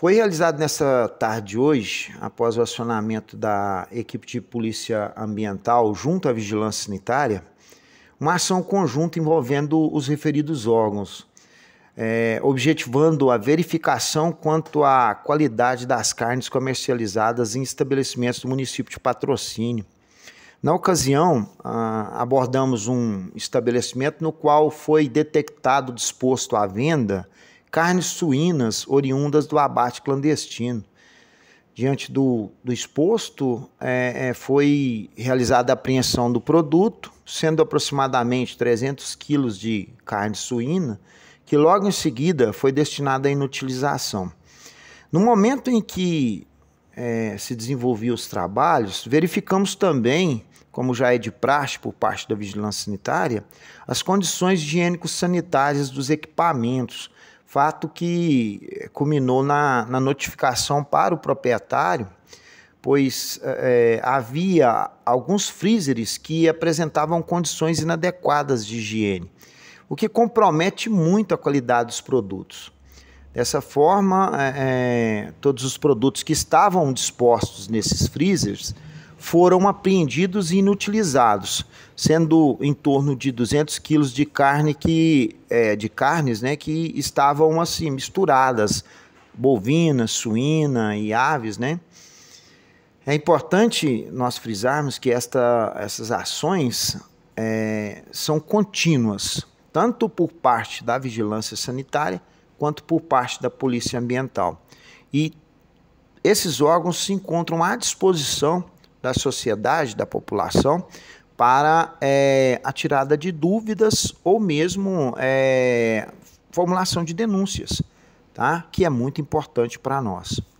Foi realizado nessa tarde de hoje, após o acionamento da equipe de polícia ambiental junto à vigilância sanitária, uma ação conjunta envolvendo os referidos órgãos, é, objetivando a verificação quanto à qualidade das carnes comercializadas em estabelecimentos do município de patrocínio. Na ocasião, ah, abordamos um estabelecimento no qual foi detectado disposto à venda carnes suínas oriundas do abate clandestino. Diante do, do exposto, é, é, foi realizada a apreensão do produto, sendo aproximadamente 300 quilos de carne suína, que logo em seguida foi destinada à inutilização. No momento em que é, se desenvolviam os trabalhos, verificamos também, como já é de praxe por parte da vigilância sanitária, as condições higiênico-sanitárias dos equipamentos, fato que eh, culminou na, na notificação para o proprietário, pois é, havia alguns freezers que apresentavam condições inadequadas de higiene, o que compromete muito a qualidade dos produtos. Dessa forma, é, todos os produtos que estavam dispostos nesses freezers foram apreendidos e inutilizados, sendo em torno de 200 quilos de carne que é, de carnes, né, que estavam assim misturadas, bovina, suína e aves, né? É importante nós frisarmos que esta, essas ações é, são contínuas, tanto por parte da vigilância sanitária quanto por parte da polícia ambiental. E esses órgãos se encontram à disposição da sociedade, da população, para é, a tirada de dúvidas ou mesmo é, formulação de denúncias, tá? que é muito importante para nós.